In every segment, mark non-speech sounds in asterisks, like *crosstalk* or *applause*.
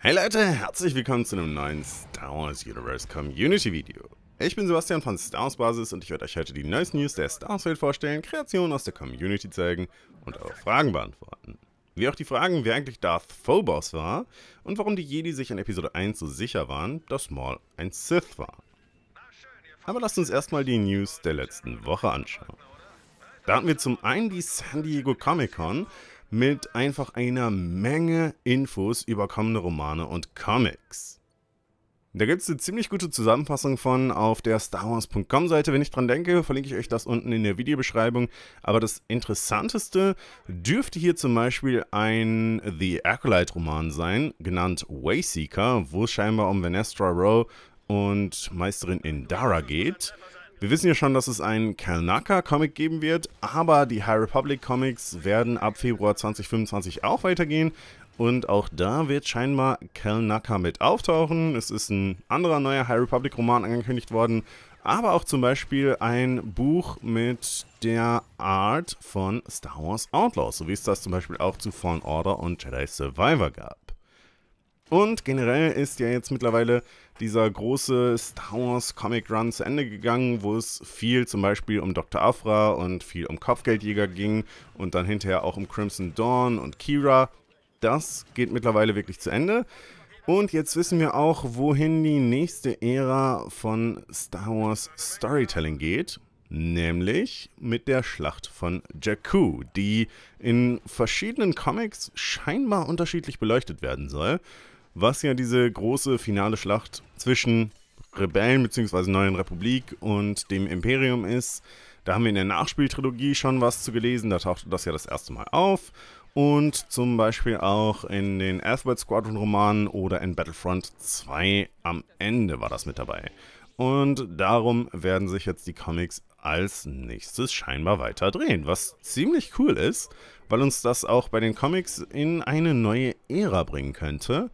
Hey Leute, herzlich willkommen zu einem neuen Star Wars Universe Community Video. Ich bin Sebastian von Star Wars Basis und ich werde euch heute die neuesten News der Star Wars Welt vorstellen, Kreationen aus der Community zeigen und eure Fragen beantworten. Wie auch die Fragen, wer eigentlich Darth Phobos war und warum die Jedi sich in Episode 1 so sicher waren, dass Maul ein Sith war. Aber lasst uns erstmal die News der letzten Woche anschauen. Da hatten wir zum einen die San Diego Comic Con, mit einfach einer Menge Infos über kommende Romane und Comics. Da gibt es eine ziemlich gute Zusammenfassung von auf der StarWars.com Seite. Wenn ich dran denke, verlinke ich euch das unten in der Videobeschreibung. Aber das Interessanteste dürfte hier zum Beispiel ein The Acolyte Roman sein, genannt Wayseeker, wo es scheinbar um Venestra Rowe und Meisterin Indara geht. Wir wissen ja schon, dass es einen kalnaka comic geben wird, aber die High Republic Comics werden ab Februar 2025 auch weitergehen. Und auch da wird scheinbar Kalnaka mit auftauchen. Es ist ein anderer neuer High Republic Roman angekündigt worden. Aber auch zum Beispiel ein Buch mit der Art von Star Wars Outlaws, so wie es das zum Beispiel auch zu Fallen Order und Jedi Survivor gab. Und generell ist ja jetzt mittlerweile dieser große Star Wars Comic Run zu Ende gegangen, wo es viel zum Beispiel um Dr. Afra und viel um Kopfgeldjäger ging und dann hinterher auch um Crimson Dawn und Kira. Das geht mittlerweile wirklich zu Ende. Und jetzt wissen wir auch, wohin die nächste Ära von Star Wars Storytelling geht. Nämlich mit der Schlacht von Jakku, die in verschiedenen Comics scheinbar unterschiedlich beleuchtet werden soll was ja diese große finale Schlacht zwischen Rebellen bzw. Neuen Republik und dem Imperium ist. Da haben wir in der Nachspieltrilogie schon was zu gelesen, da tauchte das ja das erste Mal auf. Und zum Beispiel auch in den Alphabet Squadron Romanen oder in Battlefront 2 am Ende war das mit dabei. Und darum werden sich jetzt die Comics als nächstes scheinbar weiter drehen, was ziemlich cool ist, weil uns das auch bei den Comics in eine neue Ära bringen könnte.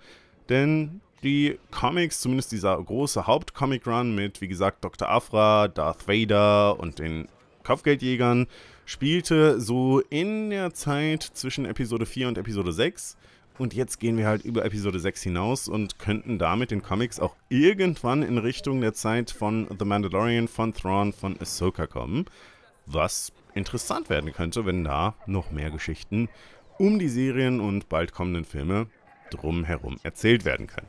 Denn die Comics, zumindest dieser große hauptcomic run mit, wie gesagt, Dr. Afra, Darth Vader und den Kopfgeldjägern, spielte so in der Zeit zwischen Episode 4 und Episode 6. Und jetzt gehen wir halt über Episode 6 hinaus und könnten damit den Comics auch irgendwann in Richtung der Zeit von The Mandalorian, von Thrawn, von Ahsoka kommen. Was interessant werden könnte, wenn da noch mehr Geschichten um die Serien und bald kommenden Filme drumherum erzählt werden können.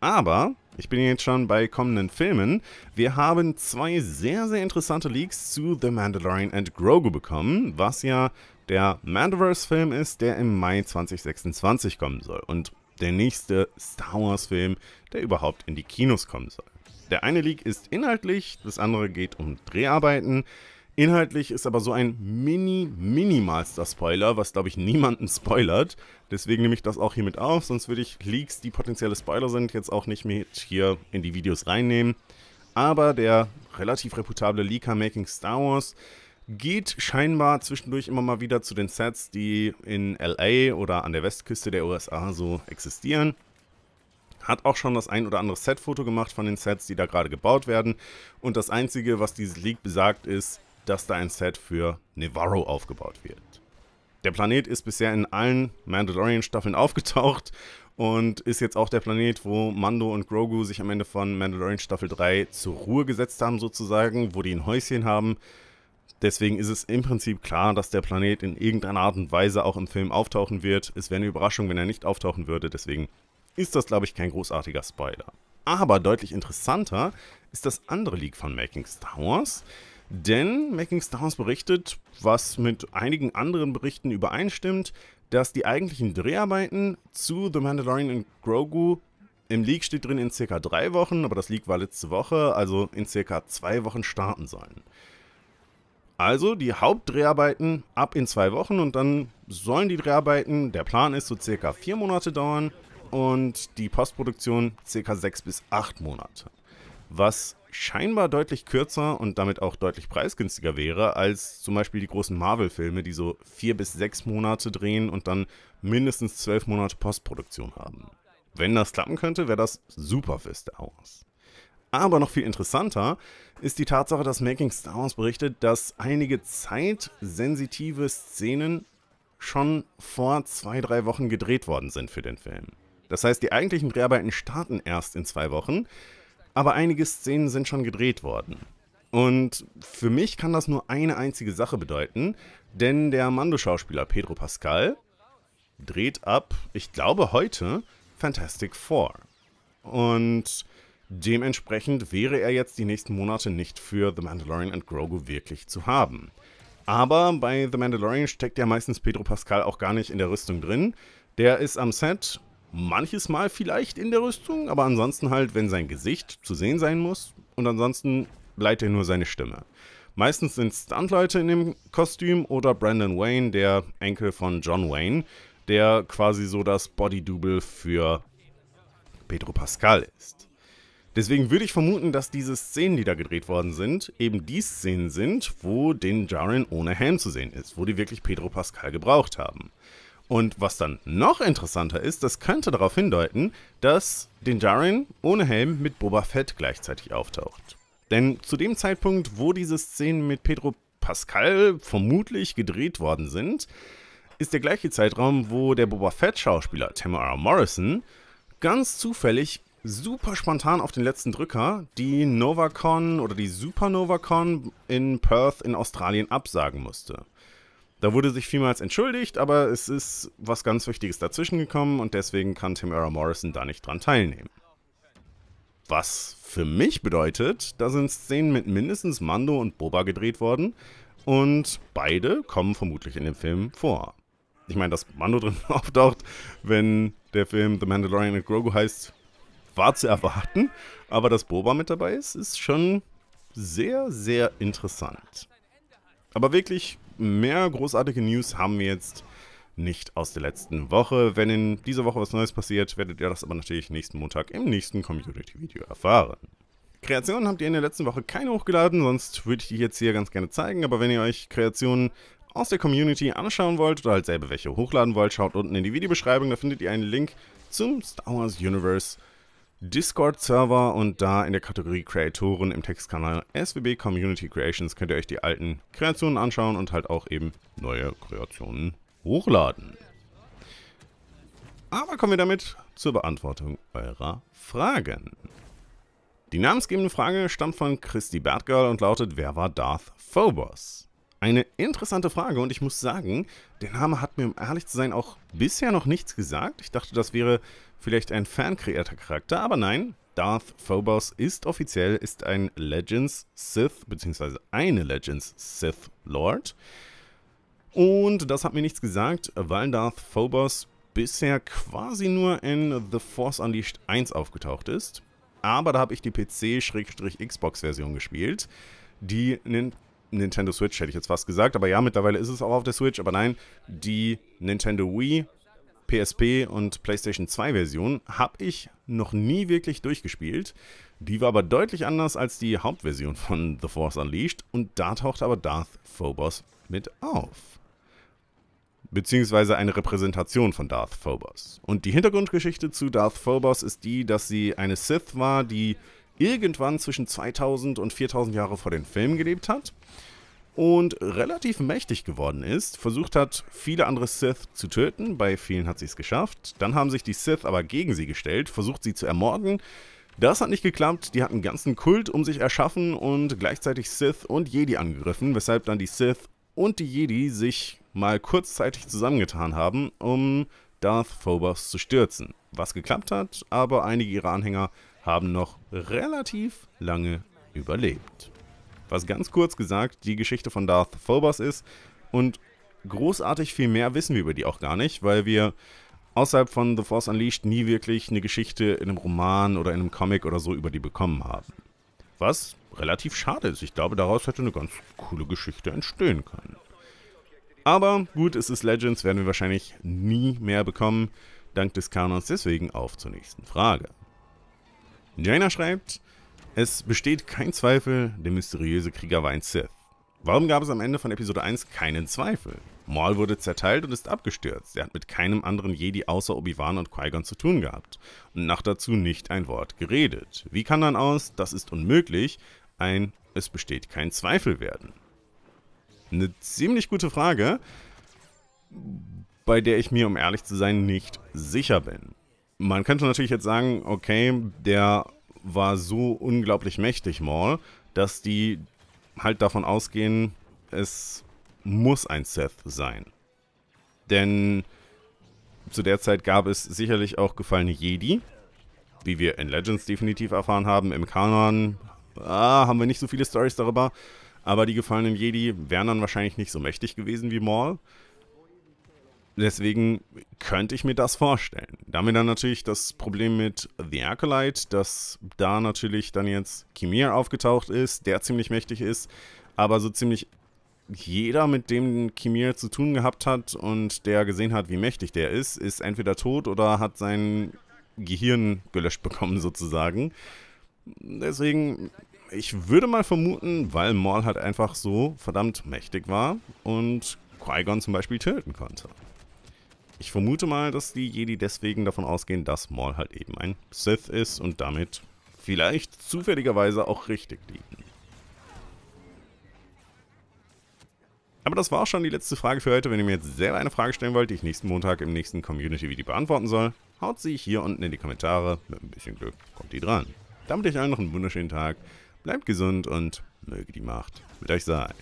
Aber ich bin jetzt schon bei kommenden Filmen. Wir haben zwei sehr, sehr interessante Leaks zu The Mandalorian and Grogu bekommen, was ja der mandalorian film ist, der im Mai 2026 kommen soll. Und der nächste Star Wars-Film, der überhaupt in die Kinos kommen soll. Der eine Leak ist inhaltlich, das andere geht um Dreharbeiten. Inhaltlich ist aber so ein mini, minimalster Spoiler, was glaube ich niemanden spoilert. Deswegen nehme ich das auch hier mit auf, sonst würde ich Leaks, die potenzielle Spoiler sind, jetzt auch nicht mit hier in die Videos reinnehmen. Aber der relativ reputable Leaker Making Star Wars geht scheinbar zwischendurch immer mal wieder zu den Sets, die in LA oder an der Westküste der USA so existieren. Hat auch schon das ein oder andere Set-Foto gemacht von den Sets, die da gerade gebaut werden. Und das Einzige, was dieses Leak besagt, ist, dass da ein Set für Nevarro aufgebaut wird. Der Planet ist bisher in allen Mandalorian-Staffeln *laughs* aufgetaucht und ist jetzt auch der Planet, wo Mando und Grogu sich am Ende von Mandalorian Staffel 3 zur Ruhe gesetzt haben sozusagen, wo die ein Häuschen haben. Deswegen ist es im Prinzip klar, dass der Planet in irgendeiner Art und Weise auch im Film auftauchen wird. Es wäre eine Überraschung, wenn er nicht auftauchen würde, deswegen ist das, glaube ich, kein großartiger Spoiler. Aber deutlich interessanter ist das andere Leak von Making Star Wars, denn Making Stars berichtet, was mit einigen anderen Berichten übereinstimmt, dass die eigentlichen Dreharbeiten zu The Mandalorian und Grogu im Leak steht drin in circa drei Wochen, aber das Leak war letzte Woche, also in circa zwei Wochen starten sollen. Also die Hauptdreharbeiten ab in zwei Wochen und dann sollen die Dreharbeiten, der Plan ist so circa vier Monate dauern und die Postproduktion circa sechs bis acht Monate. Was scheinbar deutlich kürzer und damit auch deutlich preisgünstiger wäre als zum Beispiel die großen Marvel-Filme, die so vier bis sechs Monate drehen und dann mindestens zwölf Monate Postproduktion haben. Wenn das klappen könnte, wäre das super für Star Wars. Aber noch viel interessanter ist die Tatsache, dass Making Star Wars berichtet, dass einige zeitsensitive Szenen schon vor zwei, drei Wochen gedreht worden sind für den Film. Das heißt, die eigentlichen Dreharbeiten starten erst in zwei Wochen aber einige Szenen sind schon gedreht worden. Und für mich kann das nur eine einzige Sache bedeuten, denn der Mando-Schauspieler Pedro Pascal dreht ab, ich glaube heute, Fantastic Four. Und dementsprechend wäre er jetzt die nächsten Monate nicht für The Mandalorian und Grogu wirklich zu haben. Aber bei The Mandalorian steckt ja meistens Pedro Pascal auch gar nicht in der Rüstung drin. Der ist am Set, Manches Mal vielleicht in der Rüstung, aber ansonsten halt, wenn sein Gesicht zu sehen sein muss und ansonsten leitet er nur seine Stimme. Meistens sind Stuntleute in dem Kostüm oder Brandon Wayne, der Enkel von John Wayne, der quasi so das Body-Double für Pedro Pascal ist. Deswegen würde ich vermuten, dass diese Szenen, die da gedreht worden sind, eben die Szenen sind, wo den Jaren ohne Helm zu sehen ist, wo die wirklich Pedro Pascal gebraucht haben. Und was dann noch interessanter ist, das könnte darauf hindeuten, dass den Jaren ohne Helm mit Boba Fett gleichzeitig auftaucht. Denn zu dem Zeitpunkt, wo diese Szenen mit Pedro Pascal vermutlich gedreht worden sind, ist der gleiche Zeitraum, wo der Boba Fett-Schauspieler Tamara Morrison ganz zufällig super spontan auf den letzten Drücker die NovaCon oder die SuperNovaCon in Perth in Australien absagen musste. Da wurde sich vielmals entschuldigt, aber es ist was ganz Wichtiges dazwischen gekommen und deswegen kann Tim Tamara Morrison da nicht dran teilnehmen. Was für mich bedeutet, da sind Szenen mit mindestens Mando und Boba gedreht worden und beide kommen vermutlich in dem Film vor. Ich meine, dass Mando drin *laughs* auftaucht, wenn der Film The Mandalorian and Grogu heißt, war zu erwarten, aber dass Boba mit dabei ist, ist schon sehr, sehr interessant. Aber wirklich mehr großartige News haben wir jetzt nicht aus der letzten Woche. Wenn in dieser Woche was Neues passiert, werdet ihr das aber natürlich nächsten Montag im nächsten Community-Video erfahren. Kreationen habt ihr in der letzten Woche keine hochgeladen, sonst würde ich die jetzt hier ganz gerne zeigen. Aber wenn ihr euch Kreationen aus der Community anschauen wollt oder halt selber welche hochladen wollt, schaut unten in die Videobeschreibung, da findet ihr einen Link zum Star Wars Universe Discord-Server und da in der Kategorie Creatoren im Textkanal SWB Community Creations könnt ihr euch die alten Kreationen anschauen und halt auch eben neue Kreationen hochladen. Aber kommen wir damit zur Beantwortung eurer Fragen. Die namensgebende Frage stammt von Christy Bertgirl und lautet, wer war Darth Phobos? Eine interessante Frage und ich muss sagen, der Name hat mir, um ehrlich zu sein, auch bisher noch nichts gesagt. Ich dachte, das wäre Vielleicht ein fankreierter Charakter, aber nein. Darth Phobos ist offiziell ist ein Legends Sith, beziehungsweise eine Legends Sith Lord. Und das hat mir nichts gesagt, weil Darth Phobos bisher quasi nur in The Force Unleashed 1 aufgetaucht ist. Aber da habe ich die PC-Xbox-Version gespielt. Die Nin Nintendo Switch hätte ich jetzt fast gesagt, aber ja, mittlerweile ist es auch auf der Switch, aber nein, die Nintendo Wii PSP und PlayStation 2 Version habe ich noch nie wirklich durchgespielt. Die war aber deutlich anders als die Hauptversion von *laughs* The Force Unleashed und da taucht aber Darth Phobos mit auf. Beziehungsweise eine Repräsentation von Darth Phobos. Und die Hintergrundgeschichte zu Darth Phobos ist die, dass sie eine Sith war, die irgendwann zwischen 2000 und 4000 Jahre vor den Filmen gelebt hat und relativ mächtig geworden ist, versucht hat, viele andere Sith zu töten, bei vielen hat sie es geschafft, dann haben sich die Sith aber gegen sie gestellt, versucht sie zu ermorden, das hat nicht geklappt, die hatten einen ganzen Kult um sich erschaffen und gleichzeitig Sith und Jedi angegriffen, weshalb dann die Sith und die Jedi sich mal kurzzeitig zusammengetan haben, um Darth Phobos zu stürzen. Was geklappt hat, aber einige ihrer Anhänger haben noch relativ lange überlebt was ganz kurz gesagt die Geschichte von Darth Phobos ist. Und großartig viel mehr wissen wir über die auch gar nicht, weil wir außerhalb von The Force Unleashed nie wirklich eine Geschichte in einem Roman oder in einem Comic oder so über die bekommen haben. Was relativ schade ist. Ich glaube, daraus hätte eine ganz coole Geschichte entstehen können. Aber gut, es ist Legends, werden wir wahrscheinlich nie mehr bekommen, dank des Kanons. Deswegen auf zur nächsten Frage. Jaina schreibt, es besteht kein Zweifel, der mysteriöse Krieger war ein Sith. Warum gab es am Ende von Episode 1 keinen Zweifel? Maul wurde zerteilt und ist abgestürzt. Er hat mit keinem anderen Jedi außer Obi-Wan und Qui-Gon zu tun gehabt und nach dazu nicht ein Wort geredet. Wie kann dann aus, das ist unmöglich, ein es besteht kein Zweifel werden? Eine ziemlich gute Frage, bei der ich mir, um ehrlich zu sein, nicht sicher bin. Man könnte natürlich jetzt sagen, okay, der war so unglaublich mächtig, Maul, dass die halt davon ausgehen, es muss ein Seth sein. Denn zu der Zeit gab es sicherlich auch gefallene Jedi, wie wir in Legends definitiv erfahren haben. Im Kanon ah, haben wir nicht so viele Stories darüber. Aber die gefallenen Jedi wären dann wahrscheinlich nicht so mächtig gewesen wie Maul. Deswegen könnte ich mir das vorstellen. Damit dann natürlich das Problem mit The Acolyte, dass da natürlich dann jetzt Kimir aufgetaucht ist, der ziemlich mächtig ist, aber so ziemlich jeder, mit dem Kimir zu tun gehabt hat und der gesehen hat, wie mächtig der ist, ist entweder tot oder hat sein Gehirn gelöscht bekommen *laughs* sozusagen. Deswegen, ich würde mal vermuten, weil Maul halt einfach so verdammt mächtig war und Qui-Gon zum Beispiel töten konnte. Ich vermute mal, dass die Jedi deswegen davon ausgehen, dass Maul halt eben ein Sith ist und damit vielleicht zufälligerweise auch richtig liegen. Aber das war auch schon die letzte Frage für heute. Wenn ihr mir jetzt selber eine Frage stellen wollt, die ich nächsten Montag im nächsten Community-Video beantworten soll, haut sie hier unten in die Kommentare. Mit ein bisschen Glück kommt die dran. Damit euch allen noch einen wunderschönen Tag. Bleibt gesund und möge die Macht mit euch sein.